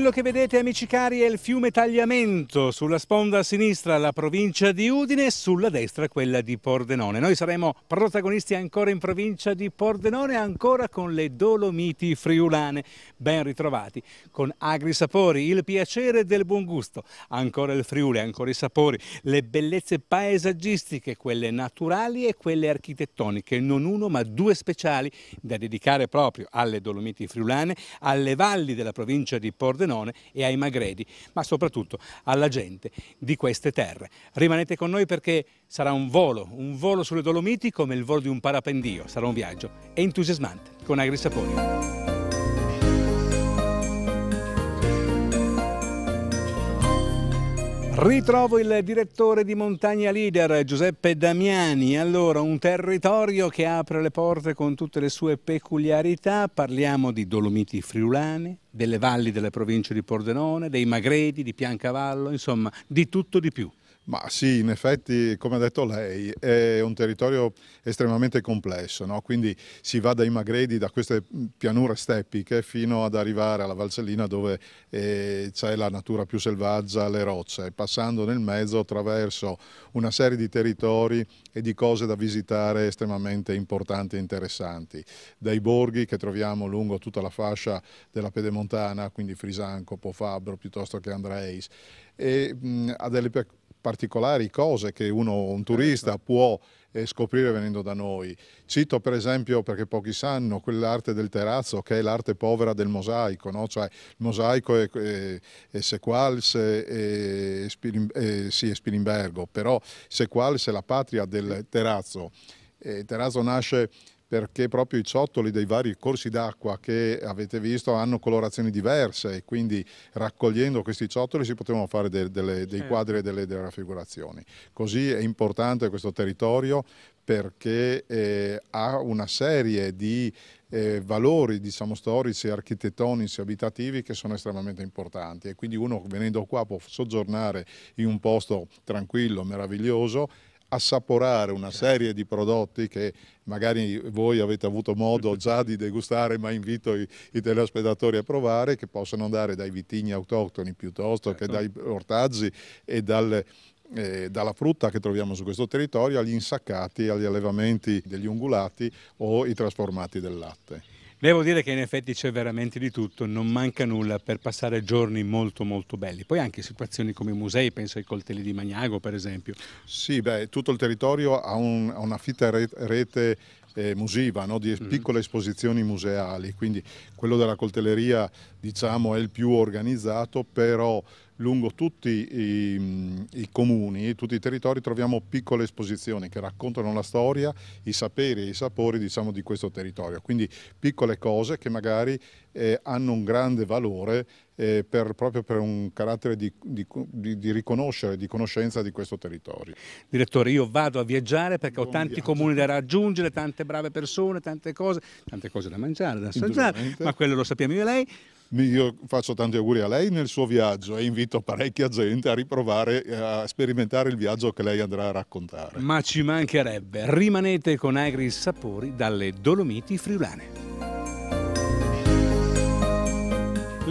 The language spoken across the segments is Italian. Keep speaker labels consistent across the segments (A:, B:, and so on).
A: Quello che vedete amici cari è il fiume Tagliamento, sulla sponda a sinistra la provincia di Udine, e sulla destra quella di Pordenone. Noi saremo protagonisti ancora in provincia di Pordenone, ancora con le Dolomiti friulane. Ben ritrovati con agri sapori, il piacere del buon gusto, ancora il Friuli, ancora i sapori, le bellezze paesaggistiche, quelle naturali e quelle architettoniche, non uno ma due speciali da dedicare proprio alle Dolomiti friulane, alle valli della provincia di Pordenone Zenone e ai Magredi, ma soprattutto alla gente di queste terre. Rimanete con noi perché sarà un volo, un volo sulle Dolomiti come il volo di un parapendio, sarà un viaggio entusiasmante con Agri Saponi. Ritrovo il direttore di Montagna Leader, Giuseppe Damiani. Allora, un territorio che apre le porte con tutte le sue peculiarità. Parliamo di Dolomiti friulane, delle valli della provincia di Pordenone, dei Magredi, di Piancavallo, insomma,
B: di tutto di più. Ma sì, in effetti, come ha detto lei, è un territorio estremamente complesso, no? quindi si va dai Magredi, da queste pianure steppiche, fino ad arrivare alla Valcellina dove eh, c'è la natura più selvaggia, le rocce, passando nel mezzo attraverso una serie di territori e di cose da visitare estremamente importanti e interessanti, dai borghi che troviamo lungo tutta la fascia della pedemontana, quindi Frisanco, Pofabro, piuttosto che Andreis, e mh, a delle particolari cose che uno, un turista certo. può eh, scoprire venendo da noi. Cito per esempio, perché pochi sanno, quell'arte del terrazzo che è l'arte povera del mosaico, no? cioè il mosaico è, è, è Sequals e eh, sì, Spilimbergo, però Sequals è la patria del terrazzo. Eh, terrazzo nasce perché proprio i ciottoli dei vari corsi d'acqua che avete visto hanno colorazioni diverse e quindi raccogliendo questi ciottoli si potevano fare dei, dei, certo. dei quadri e delle, delle raffigurazioni. Così è importante questo territorio perché eh, ha una serie di eh, valori diciamo, storici, architettonici, abitativi che sono estremamente importanti e quindi uno venendo qua può soggiornare in un posto tranquillo, meraviglioso assaporare una certo. serie di prodotti che magari voi avete avuto modo già di degustare, ma invito i, i telespettatori a provare, che possono andare dai vitigni autoctoni piuttosto certo. che dai ortaggi e dal, eh, dalla frutta che troviamo su questo territorio agli insaccati, agli allevamenti degli ungulati o i trasformati del latte.
A: Devo dire che in effetti c'è veramente di tutto, non manca nulla per passare giorni molto molto belli. Poi anche situazioni come i musei,
B: penso ai coltelli di Magnago per esempio. Sì, beh, tutto il territorio ha, un, ha una fitta rete eh, musiva, no? di mm. piccole esposizioni museali, quindi quello della coltelleria diciamo, è il più organizzato, però lungo tutti i, i, comuni, tutti i territori, troviamo piccole esposizioni che raccontano la storia, i saperi e i sapori diciamo, di questo territorio. Quindi piccole cose che magari eh, hanno un grande valore eh, per, proprio per un carattere di, di, di, di, riconoscere, di conoscenza di questo territorio.
A: Direttore, io vado a viaggiare perché Buon ho tanti viaggio. comuni da raggiungere, tante brave persone, tante cose, tante cose da mangiare, da assaggiare, ma quello lo sappiamo io e
B: lei. Io faccio tanti auguri a lei nel suo viaggio e invito parecchia gente a riprovare, eh, a sperimentare il viaggio che lei andrà a raccontare.
A: Ma ci mancherebbe, rimanete con Agri Sapori dalle Dolomiti Friulane.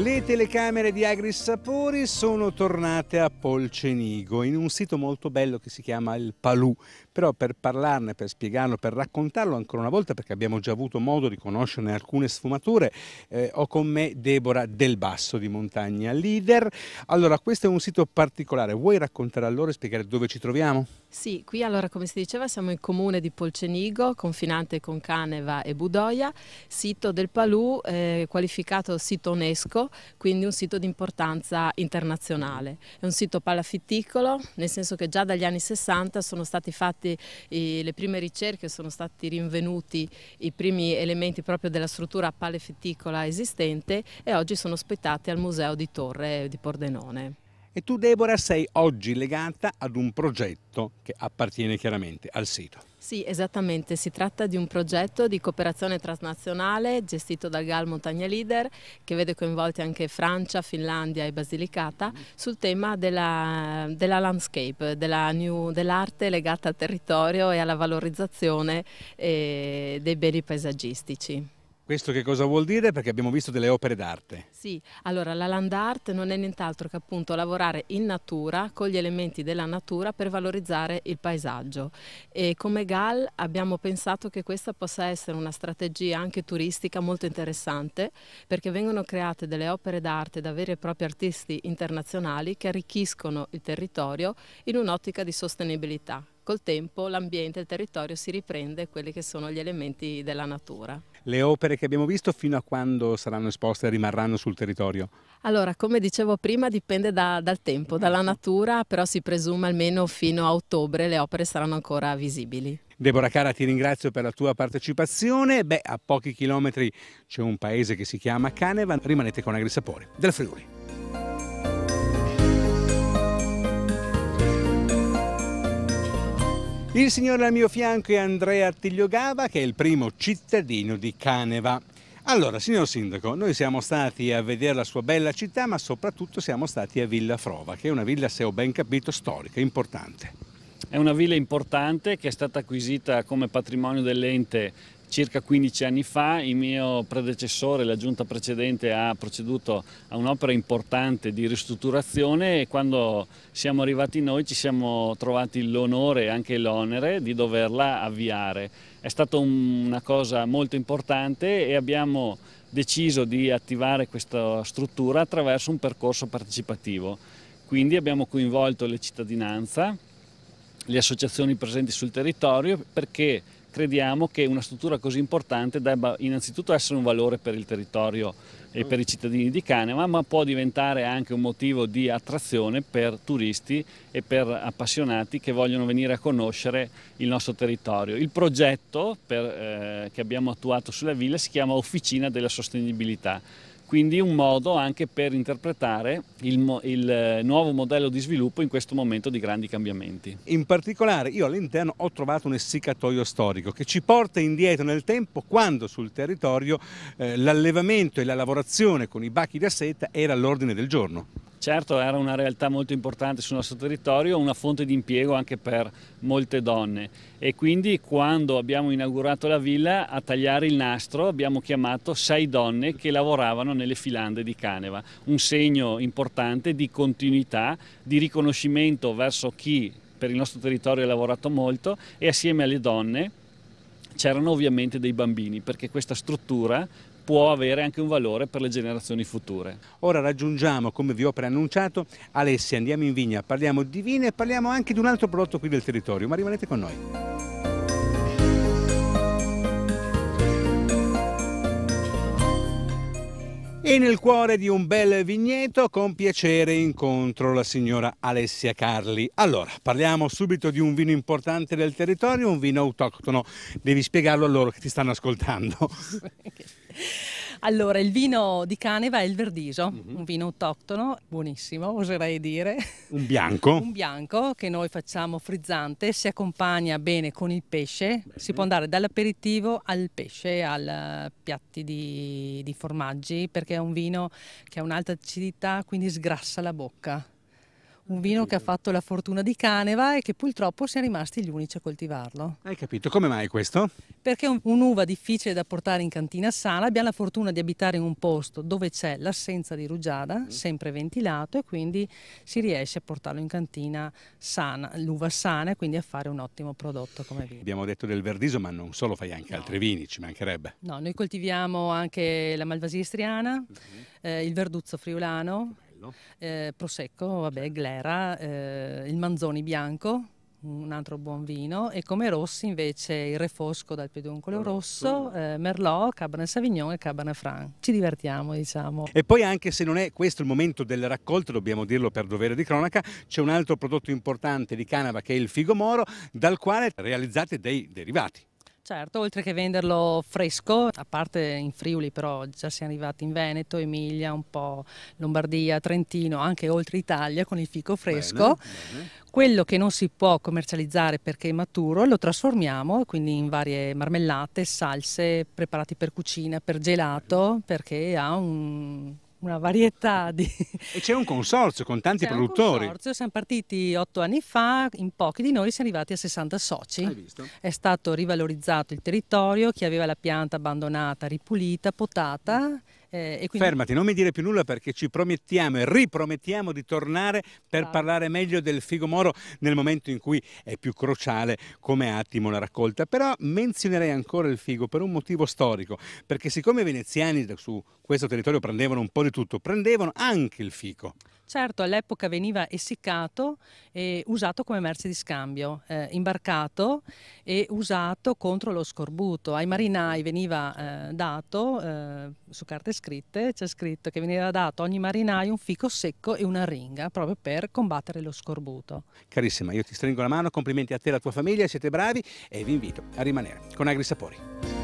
A: Le telecamere di Agris Sapori sono tornate a Polcenigo, in un sito molto bello che si chiama Il Palù. Però per parlarne, per spiegarlo, per raccontarlo ancora una volta, perché abbiamo già avuto modo di conoscerne alcune sfumature, eh, ho con me Debora Del Basso di Montagna Leader. Allora, questo è un sito particolare. Vuoi raccontare allora e spiegare dove ci troviamo?
C: Sì, qui allora come si diceva siamo in comune di Polcenigo, confinante con Caneva e Budoia, sito del Palù eh, qualificato sito UNESCO, quindi un sito di importanza internazionale. È un sito palafitticolo, nel senso che già dagli anni 60 sono state fatte eh, le prime ricerche, sono stati rinvenuti i primi elementi proprio della struttura palafitticola esistente e oggi sono ospitati al museo di Torre di Pordenone.
A: E tu Deborah sei oggi legata ad un progetto che appartiene chiaramente al sito.
C: Sì, esattamente, si tratta di un progetto di cooperazione transnazionale gestito dal GAL Montagna Leader che vede coinvolti anche Francia, Finlandia e Basilicata sul tema della, della landscape, dell'arte dell legata al territorio e alla valorizzazione eh, dei beni paesaggistici.
A: Questo che cosa vuol dire? Perché abbiamo visto delle opere d'arte.
C: Sì, allora la land art non è nient'altro che appunto lavorare in natura con gli elementi della natura per valorizzare il paesaggio e come GAL abbiamo pensato che questa possa essere una strategia anche turistica molto interessante perché vengono create delle opere d'arte da veri e propri artisti internazionali che arricchiscono il territorio in un'ottica di sostenibilità col tempo l'ambiente, il territorio si riprende quelli che sono gli elementi della natura.
A: Le opere che abbiamo visto fino a quando saranno esposte e rimarranno sul territorio?
C: Allora, come dicevo prima, dipende da, dal tempo, dalla ecco. natura, però si presume almeno fino a ottobre le opere saranno ancora visibili.
A: Deborah Cara, ti ringrazio per la tua partecipazione. Beh, a pochi chilometri c'è un paese che si chiama Canevan. Rimanete con Agri Sapori del Friuli. Il signore al mio fianco è Andrea Attigliogava, che è il primo cittadino di Caneva. Allora, signor Sindaco, noi siamo stati a vedere la sua bella città, ma soprattutto siamo stati a Villa Frova, che è una villa, se ho ben
D: capito, storica, importante. È una villa importante che è stata acquisita come patrimonio dell'ente Circa 15 anni fa il mio predecessore, la giunta precedente, ha proceduto a un'opera importante di ristrutturazione e quando siamo arrivati noi ci siamo trovati l'onore e anche l'onere di doverla avviare. È stata una cosa molto importante e abbiamo deciso di attivare questa struttura attraverso un percorso partecipativo. Quindi abbiamo coinvolto le cittadinanza, le associazioni presenti sul territorio perché crediamo che una struttura così importante debba innanzitutto essere un valore per il territorio e per i cittadini di Canema, ma può diventare anche un motivo di attrazione per turisti e per appassionati che vogliono venire a conoscere il nostro territorio. Il progetto per, eh, che abbiamo attuato sulla villa si chiama Officina della Sostenibilità quindi un modo anche per interpretare il, il, eh, nuovo modello di sviluppo in questo momento di grandi cambiamenti.
A: In particolare io all'interno ho trovato un essiccatoio storico che ci porta indietro nel tempo quando sul territorio eh, l'allevamento e la lavorazione
D: con i bacchi da seta era all'ordine del giorno. Certo, era una realtà molto importante sul nostro territorio, una fonte di impiego anche per molte donne e quindi quando abbiamo inaugurato la villa a tagliare il nastro abbiamo chiamato sei donne che lavoravano nelle filande di Caneva, un segno importante di continuità, di riconoscimento verso chi per il nostro territorio ha lavorato molto e assieme alle donne c'erano ovviamente dei bambini perché questa struttura può avere anche un valore per le generazioni future. Ora raggiungiamo, come vi ho preannunciato, Alessia, andiamo in vigna, parliamo
A: di vino e parliamo anche di un altro prodotto qui del territorio, ma rimanete con noi. E nel cuore di un bel vigneto con piacere incontro la signora Alessia Carli. Allora, parliamo subito di un vino importante del territorio, un vino autoctono. Devi spiegarlo a loro che ti stanno ascoltando.
E: Allora, il vino di Caneva è il Verdiso, mm-hmm. un vino autoctono, buonissimo, oserei dire.
A: Un bianco. un
E: bianco che noi facciamo frizzante, si accompagna bene con il pesce, bene. si può andare dall'aperitivo al pesce, al eh, piatti di, di formaggi, perché è un vino che ha un'alta acidità, quindi sgrassa la bocca un vino che ha fatto la fortuna di Caneva e che purtroppo siamo rimasti gli unici a coltivarlo.
A: Hai capito, come mai questo?
E: Perché è un'uva difficile da portare in cantina sana, abbiamo la fortuna di abitare in un posto dove c'è l'assenza di rugiada, mm. sempre ventilato e quindi si riesce a portarlo in cantina sana, l'uva sana e quindi a fare un ottimo prodotto come vino.
A: Abbiamo detto del Verdiso ma non solo, fai anche no. altri vini, ci mancherebbe.
E: No, noi coltiviamo anche la Malvasia Istriana, uh mm-hmm. -huh. eh, il Verduzzo Friulano, Bello. Eh, prosecco, vabbè, glera, eh, il manzoni bianco, un altro buon vino, e come rossi invece il refosco dal peduncolo rosso, eh, merlot, cabernet Savignon e cabernet franc. Ci divertiamo, diciamo.
A: E poi anche se non è questo il momento delle raccolte, dobbiamo dirlo per dovere di cronaca, c'è un altro prodotto importante di Canava che è il figo moro, dal quale realizzate dei derivati.
E: Certo, oltre che venderlo fresco, a parte in Friuli però già siamo arrivati in Veneto, Emilia, un po' Lombardia, Trentino, anche oltre Italia con il fico fresco. Bene, bene. Quello che non si può commercializzare perché è maturo lo trasformiamo quindi in varie marmellate, salse, preparati per cucina, per gelato, perché ha un una varietà di...
A: E c'è un consorzio con tanti produttori. Un consorzio,
E: siamo partiti otto anni fa, in pochi di noi siamo arrivati a 60 soci. È stato rivalorizzato il territorio, chi aveva la pianta abbandonata, ripulita, potata eh, quindi... Fermati,
A: non mi dire più nulla perché ci promettiamo e ripromettiamo di tornare per ah. parlare meglio del figo moro nel momento in cui è più cruciale come attimo la raccolta. Però menzionerei ancora il figo per un motivo storico, perché siccome i veneziani su questo territorio prendevano un po' di tutto, prendevano anche il fico.
E: Certo, all'epoca veniva essiccato e usato come merce di scambio, eh, imbarcato e usato contro lo scorbuto. Ai marinai veniva eh, dato, eh, su carte scritte c'è scritto che veniva dato ogni marinaio un fico secco e una ringa proprio per combattere lo scorbuto.
A: Carissima, io ti stringo la mano, complimenti a te e alla tua famiglia, siete bravi e vi invito a rimanere con Agri Sapori.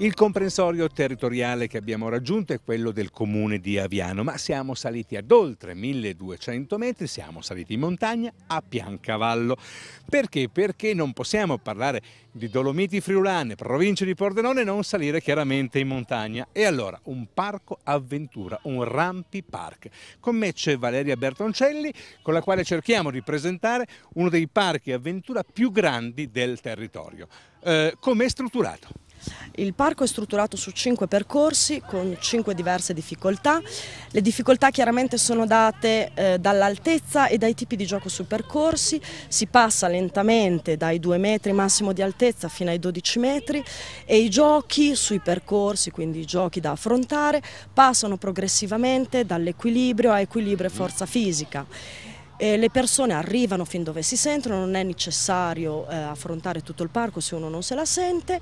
A: Il comprensorio territoriale che abbiamo raggiunto è quello del comune di Aviano, ma siamo saliti ad oltre 1200 metri, siamo saliti in montagna a Piancavallo. Perché? Perché non possiamo parlare di Dolomiti Friulane, provincia di Pordenone, e non salire chiaramente in montagna. E allora, un parco avventura, un rampi park. Con me c'è Valeria Bertoncelli, con la quale cerchiamo di presentare uno dei
F: parchi avventura più grandi del territorio. Eh, è strutturato? Il parco è strutturato su cinque percorsi con cinque diverse difficoltà. Le difficoltà chiaramente sono date eh, dall'altezza e dai tipi di gioco sui percorsi. Si passa lentamente dai 2 metri massimo di altezza fino ai 12 metri e i giochi sui percorsi, quindi i giochi da affrontare, passano progressivamente dall'equilibrio a equilibrio e forza fisica eh, le persone arrivano fin dove si sentono, non è necessario eh, affrontare tutto il parco se uno non se la sente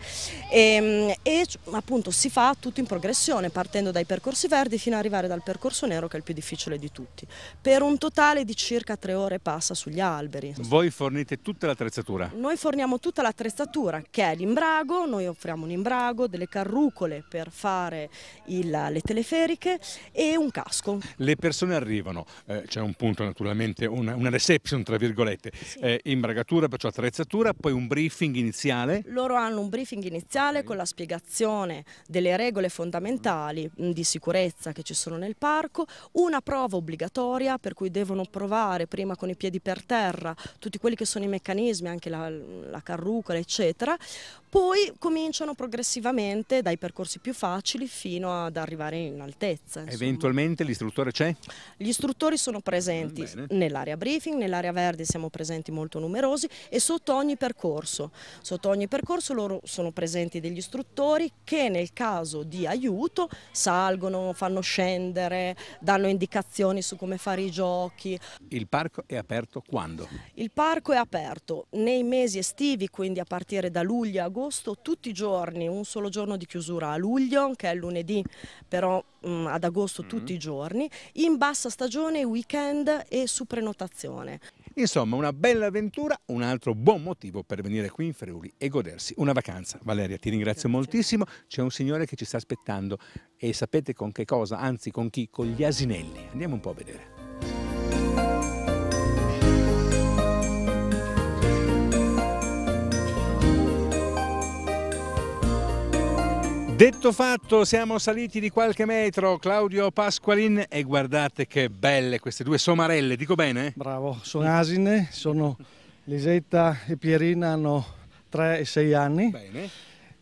F: e, ehm, e, appunto si fa tutto in progressione partendo dai percorsi verdi fino ad arrivare dal percorso nero che è il più difficile di tutti per un totale di circa tre ore passa sugli alberi.
A: Voi fornite tutta l'attrezzatura?
F: Noi forniamo tutta l'attrezzatura che è l'imbrago, noi offriamo un imbrago, delle carrucole per fare il, le teleferiche e un casco.
A: Le persone arrivano, eh, c'è un punto naturalmente praticamente una, una reception, tra virgolette, sì. eh, imbragatura, perciò attrezzatura, poi un briefing iniziale.
F: Loro hanno un briefing iniziale okay. con la spiegazione delle regole fondamentali mm, di sicurezza che ci sono nel parco, una prova obbligatoria per cui devono provare prima con i piedi per terra tutti quelli che sono i meccanismi, anche la, la carrucola, eccetera, poi cominciano progressivamente dai percorsi più facili fino ad arrivare in altezza. Insomma.
A: Eventualmente l'istruttore c'è?
F: Gli istruttori sono presenti ah, Bene. nella nell'area briefing, nell'area verde siamo presenti molto numerosi e sotto ogni percorso. Sotto ogni percorso loro sono presenti degli istruttori che nel caso di aiuto salgono, fanno scendere, danno indicazioni su come fare i giochi.
A: Il parco è aperto quando?
F: Il parco è aperto nei mesi estivi, quindi a partire da luglio e agosto, tutti i giorni, un solo giorno di chiusura a luglio, che è lunedì, però mh, mm, ad agosto mm. tutti i giorni, in bassa stagione, weekend e su prenotazione.
A: Insomma, una bella avventura, un altro buon motivo per venire qui in Friuli e godersi una vacanza. Valeria, ti ringrazio Grazie. moltissimo. C'è un signore che ci sta aspettando e sapete con che cosa, anzi con chi? Con gli asinelli. Andiamo un po' a vedere. Detto fatto, siamo saliti di qualche metro, Claudio Pasqualin, e guardate che belle queste due somarelle, dico bene? Bravo,
G: sono asine, sono Lisetta e Pierina, hanno 3 e 6 anni. Bene.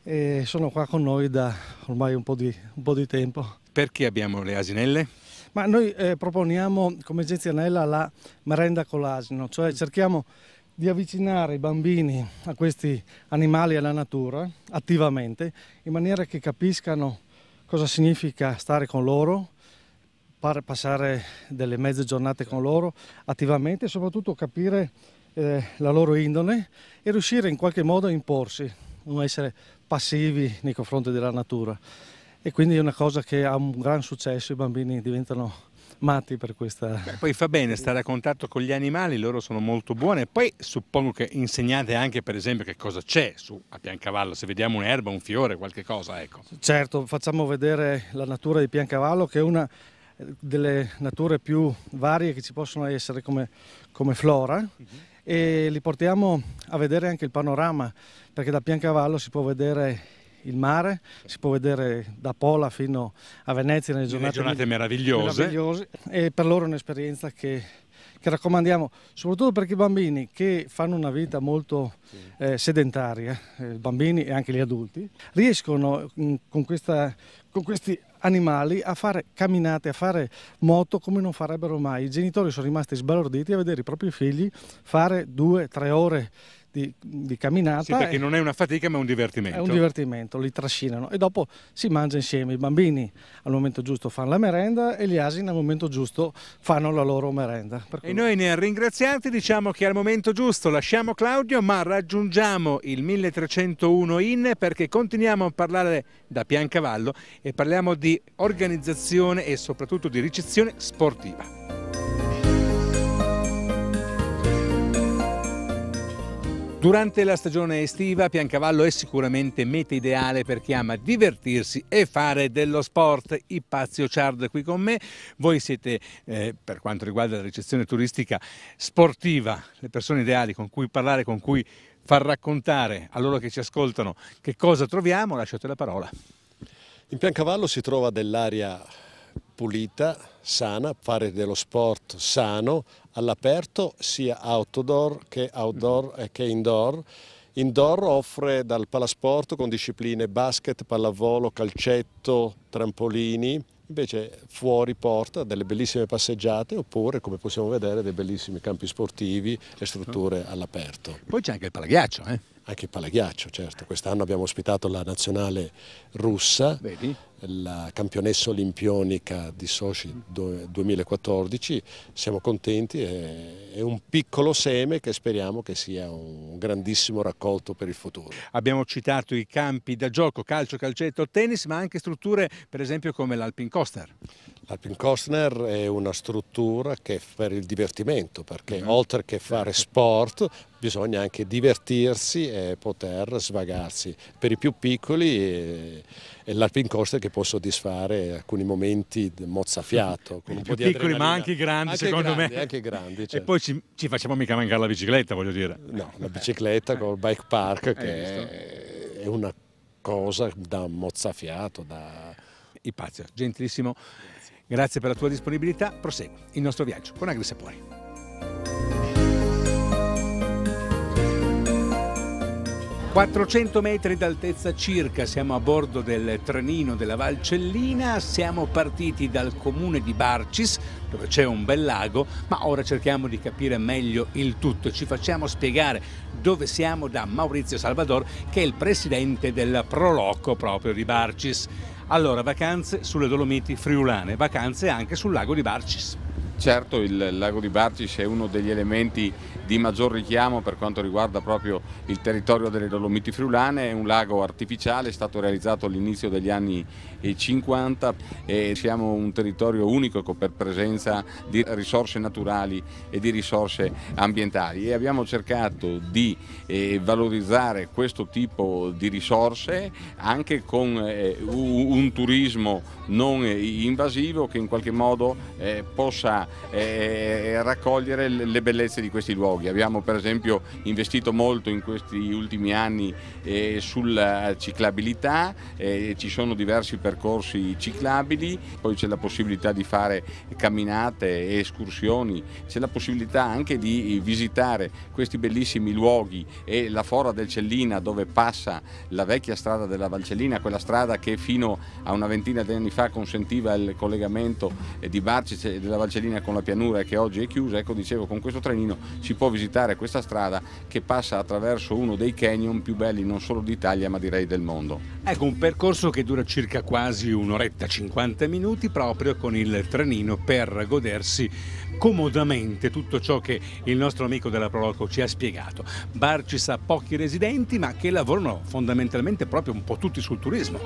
G: E sono qua con noi da ormai un po' di, un po di tempo.
A: Perché abbiamo le asinelle?
G: Ma noi eh, proponiamo come Genzianella la merenda con l'asino, cioè cerchiamo di avvicinare i bambini a questi animali e alla natura attivamente in maniera che capiscano cosa significa stare con loro, passare delle mezze giornate con loro attivamente e soprattutto capire eh, la loro indole e riuscire in qualche modo a imporsi, non essere passivi nei confronti della natura. E quindi è una cosa che ha un gran successo, i bambini diventano matti per questa...
A: Beh, poi fa bene stare a contatto con gli animali, loro sono molto buone. Poi suppongo che insegnate anche per esempio che cosa c'è su a Piancavallo, se vediamo un'erba, un fiore, qualche cosa. Ecco.
G: Certo, facciamo vedere la natura di Piancavallo che è una eh, delle nature più varie che ci possono essere come, come flora. Uh mhm. -huh e li portiamo a vedere anche il panorama perché da Piancavallo si può vedere il mare, si può vedere da Pola fino a Venezia nelle giornate, giornate meravigliose. meravigliose e per loro è un'esperienza che che raccomandiamo soprattutto per i bambini che fanno una vita molto eh, sedentaria, eh, i eh, bambini e anche gli adulti, riescono mh, mm, con, questa, con questi animali a fare camminate, a fare moto come non farebbero mai. I genitori sono rimasti sbalorditi a vedere i propri figli fare due, tre ore di, di camminata. Sì, perché
A: non è una fatica ma è un divertimento. È un
G: divertimento, li trascinano e dopo si mangia insieme. I bambini al momento giusto fanno la merenda e gli asini al momento giusto fanno la loro merenda.
A: E noi nel ringraziarti diciamo che al momento giusto lasciamo Claudio ma raggiungiamo il 1301 in perché continuiamo a parlare da Piancavallo e parliamo di organizzazione e soprattutto di ricezione sportiva. Durante la stagione estiva Piancavallo è sicuramente meta ideale per chi ama divertirsi e fare dello sport. Ippazio Chard qui con me, voi siete eh, per quanto riguarda la ricezione turistica sportiva, le persone ideali con cui parlare, con cui far raccontare a loro che ci ascoltano che cosa troviamo, lasciate la parola. In Piancavallo si trova dell'area pulita, sana,
H: fare dello sport sano, all'aperto sia outdoor che, outdoor eh, che indoor. Indoor offre dal palasport con discipline basket, pallavolo, calcetto, trampolini, invece fuori porta delle bellissime passeggiate oppure come possiamo vedere dei bellissimi campi sportivi e strutture all'aperto. Poi c'è anche il palaghiaccio. Eh? Anche il palaghiaccio, certo. Quest'anno abbiamo ospitato la nazionale russa. Vedi? la campionessa olimpionica di Sochi 2014, siamo contenti, è un piccolo seme che speriamo che sia un
A: grandissimo raccolto per il futuro. Abbiamo citato i campi da gioco, calcio, calcetto, tennis, ma anche strutture per esempio come l'Alpin Coaster. L'Alpin Coaster è
H: una struttura che è per il divertimento, perché mm. oltre che fare certo. sport bisogna anche divertirsi e poter svagarsi. Per i più piccoli... Eh, l'Alpine Coaster che può soddisfare alcuni momenti mozzafiato. Con piccoli ma anche grandi anche secondo grandi, me. Anche grandi, certo. E
A: poi ci, ci, facciamo mica mancare la bicicletta voglio dire.
H: No, la bicicletta con il bike park che visto? è una cosa da
A: mozzafiato, da... Ipazio, gentilissimo. Grazie per la tua disponibilità. Prosegui il nostro viaggio con Agri Sapori. 400 metri d'altezza circa, siamo a bordo del trenino della Valcellina, siamo partiti dal comune di Barcis, dove c'è un bel lago, ma ora cerchiamo di capire meglio il tutto. Ci facciamo spiegare dove siamo da Maurizio Salvador, che è il presidente del Proloco proprio di Barcis. Allora, vacanze sulle Dolomiti friulane, vacanze anche sul lago di Barcis.
I: Certo, il lago di Barcis è uno degli elementi di maggior richiamo per quanto riguarda proprio il territorio delle Dolomiti Friulane, è un lago artificiale, è stato realizzato all'inizio degli anni 50 e siamo un territorio unico per presenza di risorse naturali e di risorse ambientali e abbiamo cercato di eh, valorizzare questo tipo di risorse anche con eh, un turismo non invasivo che in qualche modo eh, possa raccogliere le bellezze di questi luoghi luoghi. Abbiamo per esempio investito molto in questi ultimi anni eh, sulla ciclabilità, eh, ci sono diversi percorsi ciclabili, poi c'è la possibilità di fare camminate e escursioni, c'è la possibilità anche di visitare questi bellissimi luoghi e la fora del Cellina dove passa la vecchia strada della Valcellina, quella strada che fino a una ventina di anni fa consentiva il collegamento eh, di Barcice e della Valcellina con la pianura che oggi è chiusa, ecco dicevo con questo trenino si può può visitare questa strada che passa attraverso uno dei canyon più belli non solo d'Italia ma direi del mondo. Ecco un percorso
A: che dura circa quasi un'oretta, 50 minuti proprio con il trenino per godersi comodamente tutto ciò che il nostro amico della Proloco ci ha spiegato. Bar ci sa pochi residenti ma che lavorano fondamentalmente proprio un po' tutti sul turismo.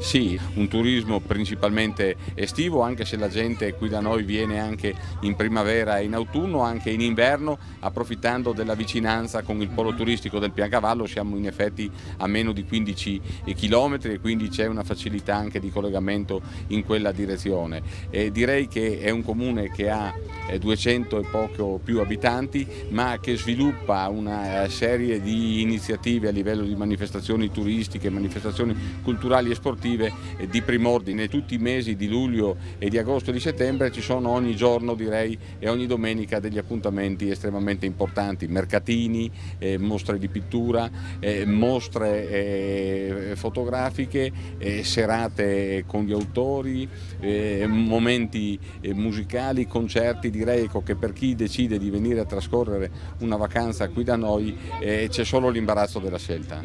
I: Sì, un turismo principalmente estivo anche se la gente qui da noi viene anche in primavera e in autunno, anche in inverno, approfittando approfittando della vicinanza con il polo turistico del Piancavallo, siamo in effetti a meno di 15 km e quindi c'è una facilità anche di collegamento in quella direzione. E direi che è un comune che ha 200 eh, e poco più abitanti ma che sviluppa una eh, serie di iniziative a livello di manifestazioni turistiche, manifestazioni culturali e sportive eh, di prim'ordine. Tutti i mesi di luglio e di agosto e di settembre ci sono ogni giorno direi e ogni domenica degli appuntamenti estremamente importanti importanti, mercatini, eh, mostre di pittura, eh, mostre eh, fotografiche, eh, serate con gli autori, eh, momenti musicali, concerti, direi ecco che per chi decide di venire a trascorrere una vacanza qui da noi c'è solo l'imbarazzo della scelta.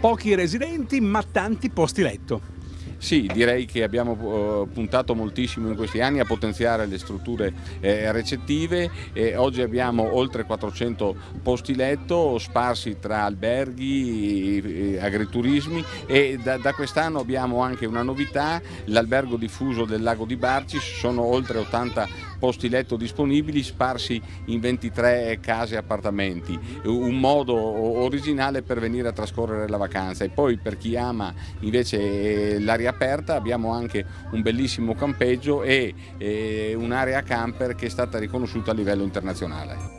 A: Pochi residenti ma tanti posti letto.
I: Sì, direi che abbiamo eh, puntato moltissimo in questi anni a potenziare le strutture eh, recettive e oggi abbiamo oltre 400 posti letto sparsi tra alberghi, eh, agriturismi e da, quest'anno abbiamo anche una novità, l'albergo diffuso del lago di Barci, sono oltre 80 posti letto disponibili sparsi in 23 case e appartamenti, un modo originale per venire a trascorrere la vacanza e poi per chi ama invece eh, l'aria aperta abbiamo anche un bellissimo campeggio e eh, un'area camper che è stata riconosciuta a livello internazionale.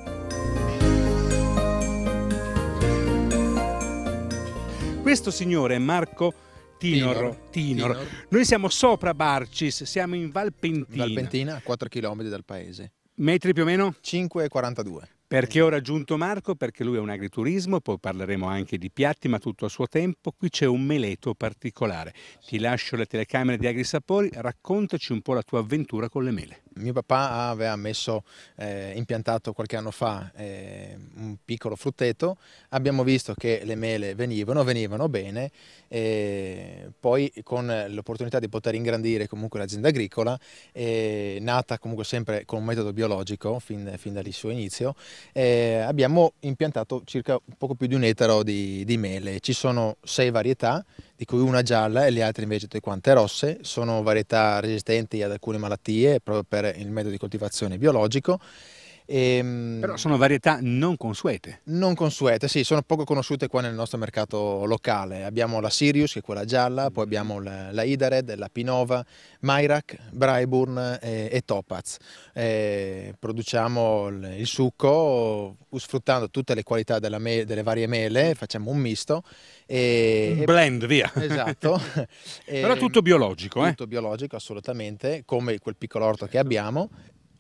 I: Questo signore Marco Tinor,
A: Tinor. Tinor. Noi siamo sopra Barcis, siamo in Valpentina. Valpentina, a 4 km dal
J: paese. Metri più o meno? 5,42. Perché ho
A: raggiunto Marco? Perché lui è un agriturismo, poi parleremo anche di piatti, ma tutto a suo tempo. Qui c'è un meleto particolare. Ti
J: lascio le telecamere di Agri Sapori, raccontaci un po' la tua avventura con le mele mio papà aveva messo, eh, impiantato qualche anno fa eh, un piccolo frutteto, abbiamo visto che le mele venivano, venivano bene, poi con l'opportunità di poter ingrandire comunque l'azienda agricola, nata comunque sempre con un metodo biologico fin, fin dal suo inizio, abbiamo impiantato circa poco più di un etero di, di mele, ci sono sei varietà, di cui una gialla e le altre invece tutte quante rosse, sono varietà resistenti ad alcune malattie proprio per il metodo di coltivazione biologico e, ehm, Però sono varietà non consuete. Non consuete, sì, sono poco conosciute qua nel nostro mercato locale. Abbiamo la Sirius, che è quella gialla, poi abbiamo la, la Idared, la Pinova, Myrak, Braiburn e, e Topaz. E produciamo il, il, succo sfruttando tutte le qualità me, delle varie mele, facciamo un misto. E, un blend, via. Esatto. Però tutto ehm, biologico. Eh. Tutto eh? biologico, assolutamente, come quel piccolo orto certo. che abbiamo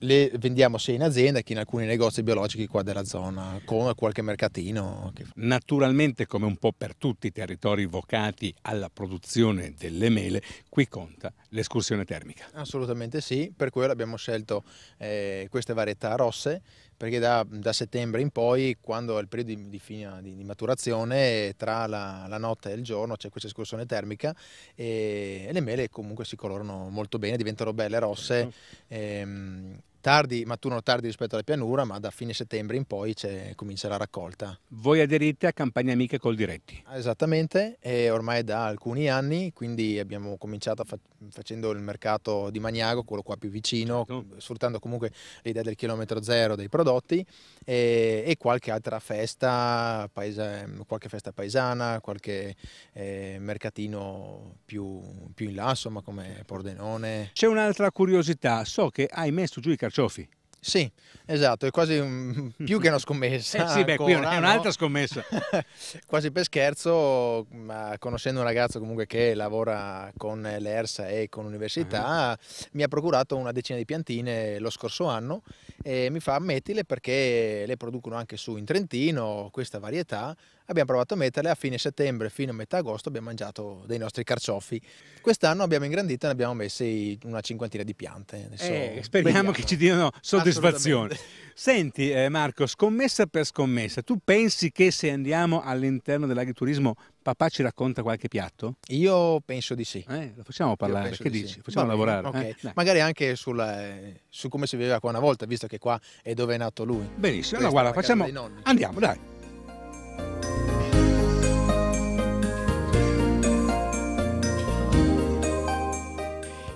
J: le vendiamo sia in azienda che in alcuni negozi biologici qua della zona, con qualche mercatino. Naturalmente, come un po' per
A: tutti i territori
J: vocati alla produzione delle
A: mele, qui conta l'escursione termica.
J: Assolutamente sì, per quello abbiamo scelto eh, queste varietà rosse, perché da, da, settembre in poi, quando è il periodo di, di, fine, di, di maturazione, tra la, la, notte e il giorno c'è questa escursione termica e, e, le mele comunque si colorano molto bene, diventano belle rosse. Certo. Ehm, tardi, ma tardi rispetto alla pianura, ma da fine settembre in poi comincia la raccolta.
A: Voi aderite a Campagne Amiche col Diretti?
J: Ah, esattamente, e ormai da alcuni anni, quindi abbiamo cominciato fa facendo il mercato di Maniago, quello qua più vicino, certo. sfruttando comunque l'idea del chilometro zero dei prodotti e, e qualche altra festa, paese, qualche festa paesana, qualche eh, mercatino più, più, in là, insomma come Pordenone.
A: C'è un'altra curiosità, so che hai messo giù i cartellini carciofi.
J: Sì, esatto, è quasi un, più che una scommessa. eh sì, beh, qui è un'altra no? scommessa. quasi per scherzo, ma conoscendo un ragazzo comunque che lavora con l'ERSA e con l'università, uh-huh. mi ha procurato una decina di piantine lo scorso anno e mi fa mettile perché le producono anche su in Trentino questa varietà abbiamo provato a metterle a fine settembre fino a metà agosto abbiamo mangiato dei nostri carciofi. Quest'anno abbiamo ingrandito e ne abbiamo messi una cinquantina di piante. Adesso eh, speriamo vediamo. che ci diano
A: soddisfazione. Senti eh, Marco, scommessa per scommessa, tu pensi che se andiamo all'interno dell'agriturismo papà ci racconta qualche piatto? Io penso di sì. Eh, lo facciamo parlare, che di dici? Sì. Facciamo Vabbè, lavorare. Okay.
J: Eh? Magari anche sulla, eh, su come si viveva qua una volta, visto che qua è dove è nato lui. Benissimo, allora guarda, facciamo... andiamo, dai.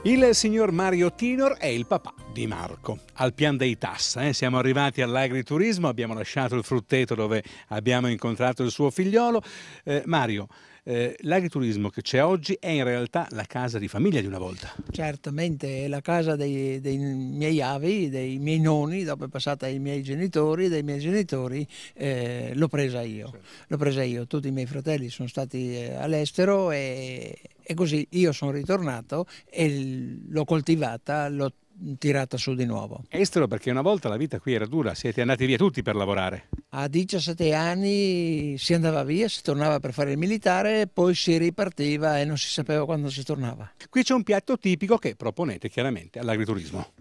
A: Il signor Mario Tinor è il papà di Marco. Al pian dei Tassa, eh, siamo arrivati all'agriturismo, abbiamo lasciato il frutteto dove abbiamo incontrato il suo figliolo. Eh, Mario, eh, l'agriturismo che c'è oggi è in realtà la casa di famiglia di una volta.
K: Certamente, è la casa dei, dei miei avi, dei miei nonni, dopo è passata ai miei genitori, dei miei genitori eh, l'ho presa io. Certo. L'ho presa io, tutti i miei fratelli sono stati eh, all'estero e, e così io sono ritornato e l'ho coltivata, l'ho tirata su di nuovo.
A: Estero perché una volta la vita qui era dura, siete andati via tutti per lavorare.
K: A 17 anni si andava via, si tornava per fare il militare, poi si ripartiva e non si sapeva quando si tornava.
A: Qui c'è un piatto tipico che proponete chiaramente all'agriturismo.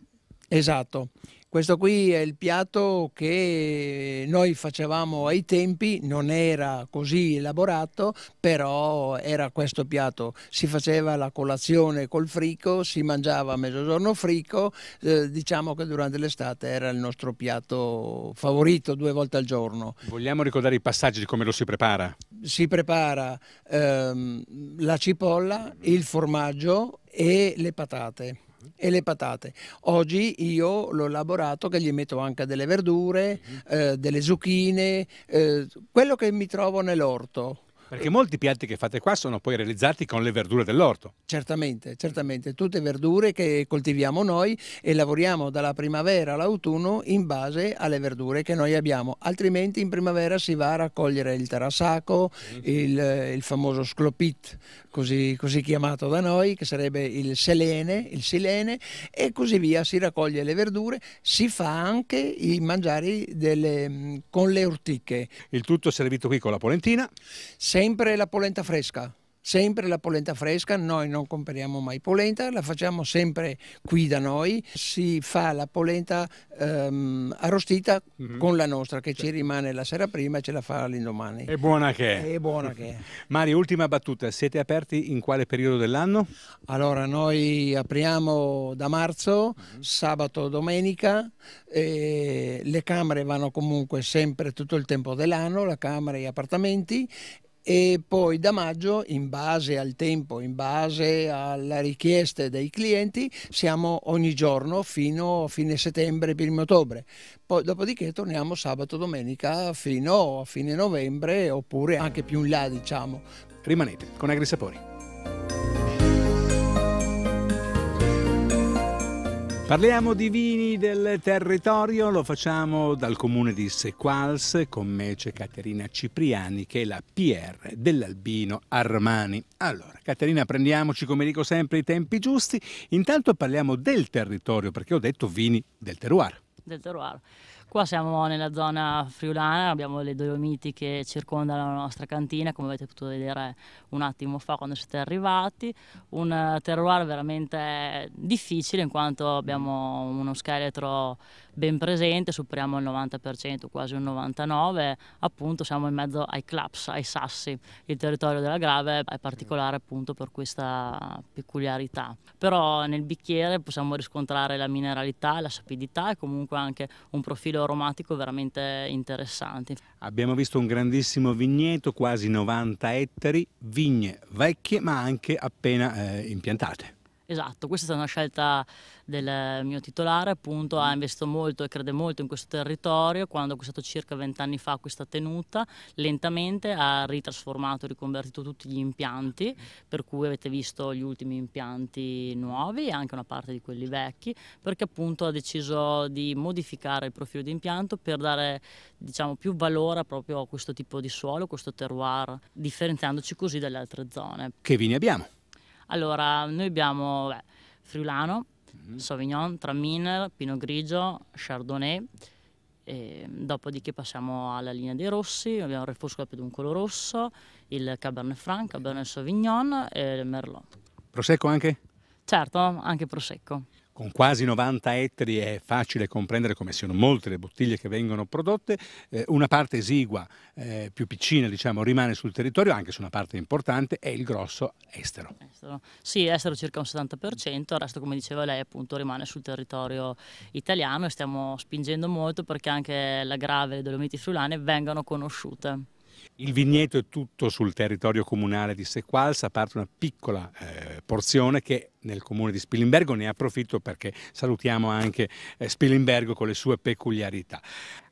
K: Esatto, questo qui è il piatto che noi facevamo ai tempi, non era così elaborato, però era questo piatto. Si faceva la colazione col frico, si mangiava a mezzogiorno frico, eh, diciamo che durante l'estate era il nostro piatto favorito due volte al giorno.
A: Vogliamo ricordare i passaggi di come lo si prepara?
K: Si prepara ehm, la cipolla, il formaggio e le patate e le patate. Oggi io l'ho elaborato che gli metto anche delle verdure, mhm. eh, delle zucchine, eh, quello che mi trovo nell'orto.
A: Perché molti piatti che fate qua sono poi realizzati con le verdure dell'orto.
K: Certamente, certamente, tutte verdure che coltiviamo noi e lavoriamo dalla primavera all'autunno in base alle verdure che noi abbiamo, altrimenti in primavera si va a raccogliere il tarasaco, mm-hmm. il, il famoso sclopit, così, così, chiamato da noi, che sarebbe il selene, il silene e così via, si raccoglie le verdure, si fa anche i mangiari delle, mm, con le ortiche. Il tutto servito qui con la polentina? Sempre sempre la polenta fresca, sempre la polenta fresca, noi non compriamo mai polenta, la facciamo sempre qui da noi, si fa la polenta ehm, arrostita mm -hmm. con la nostra che ci rimane la sera prima e ce la fa l'indomani. E buona che è. E buona che è.
A: Mario, ultima battuta, siete aperti in quale periodo dell'anno?
K: Allora, noi apriamo da marzo, mm -hmm. sabato, domenica, le camere vanno comunque sempre tutto il tempo dell'anno, la camera e gli appartamenti e poi da maggio, in base al tempo, in base alle richieste dei clienti, siamo ogni giorno fino a fine settembre, primo ottobre. Poi, dopodiché torniamo sabato, domenica fino a fine novembre
A: oppure anche più in là, diciamo. Rimanete con Agri Sapori. Parliamo di vini del territorio, lo facciamo dal comune di Sequals, con me c'è Caterina Cipriani che è la PR dell'Albino Armani. Allora, Caterina, prendiamoci come dico sempre i tempi giusti, intanto parliamo del territorio perché ho detto vini del terroir.
L: Del terroir. Qua siamo nella zona friulana, abbiamo le Dolomiti che circondano la nostra cantina, come avete potuto vedere un attimo fa quando siete arrivati. Un eh, terroir veramente difficile in quanto abbiamo mm. uno scheletro ben presente, superiamo il 90%, quasi un 99%, appunto siamo in mezzo ai claps, ai sassi. Il territorio della Grave è particolare appunto per questa peculiarità. Però nel bicchiere possiamo riscontrare la mineralità, la sapidità e comunque anche un profilo aromatico veramente interessanti.
A: Abbiamo visto un grandissimo vigneto, quasi 90 ettari, vigne vecchie ma anche appena eh, impiantate.
L: Esatto, questa è stata una scelta del mio titolare, appunto ha investito molto e crede molto in questo territorio, quando ha acquistato circa vent'anni fa questa tenuta, lentamente ha ritrasformato, e riconvertito tutti gli impianti, per cui avete visto gli ultimi impianti nuovi e anche una parte di quelli vecchi, perché appunto ha deciso di modificare il profilo di impianto per dare diciamo, più valore proprio a questo tipo di suolo, a questo terroir, differenziandoci così dalle altre zone.
A: Che vini abbiamo?
L: Allora, noi abbiamo beh, Friulano, mm-hmm. Sauvignon, Traminer, Pinot Grigio, Chardonnay. E ehm, dopodiché passiamo alla linea dei rossi, abbiamo il Refusco da Peduncolo Rosso, il Cabernet Franc, Cabernet Sauvignon e il Merlot. Prosecco anche? Certo, anche Prosecco con
A: quasi 90 ettari è facile comprendere come siano molte le bottiglie che vengono prodotte, eh, una parte esigua, eh, più piccina diciamo, rimane sul territorio, anche se una parte importante è il grosso estero.
L: estero. Sì, estero circa un 70%, il resto come diceva lei appunto rimane sul territorio italiano e stiamo spingendo molto perché anche la grave e le Dolomiti friulane vengano conosciute.
A: Il vigneto è tutto sul territorio comunale di Sequalsa, a parte una piccola eh, porzione che nel comune di Spilimbergo, ne approfitto perché salutiamo anche eh, Spilimbergo con le sue peculiarità.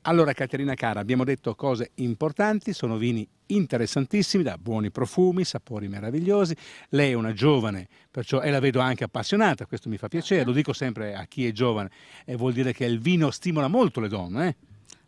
A: Allora Caterina Cara, abbiamo detto cose importanti, sono vini interessantissimi, da buoni profumi, sapori meravigliosi. Lei è una giovane, perciò, e la vedo anche appassionata, questo mi fa piacere, lo dico sempre a chi è giovane, e vuol dire che il vino stimola molto le donne. Eh?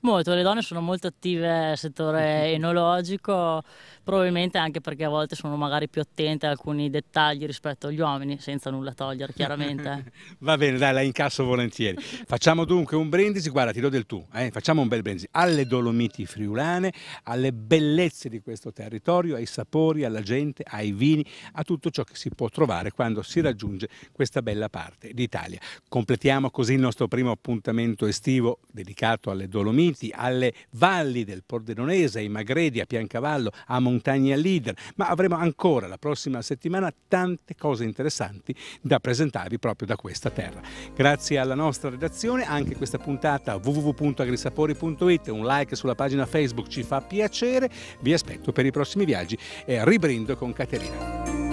L: Molto, le donne sono molto attive nel settore mhm. enologico, probabilmente anche perché a volte sono magari più attente a alcuni dettagli rispetto agli uomini, senza nulla togliere chiaramente.
A: Va bene, dai, la incasso volentieri. Facciamo dunque un brindisi, guarda ti do del tu, eh? facciamo un bel brindisi, alle Dolomiti friulane, alle bellezze di questo territorio, ai sapori, alla gente, ai vini, a tutto ciò che si può trovare quando si raggiunge questa bella parte d'Italia. Completiamo così il nostro primo appuntamento estivo dedicato alle Dolomiti riferimenti alle valli del Pordenonese, ai Magredi, a Piancavallo, a Montagna Leader, ma avremo ancora la prossima settimana tante cose interessanti da presentarvi proprio da questa terra. Grazie alla nostra redazione, anche questa puntata www.agrisapori.it, un like sulla pagina Facebook ci fa piacere, vi aspetto per i prossimi viaggi e ribrindo con Caterina.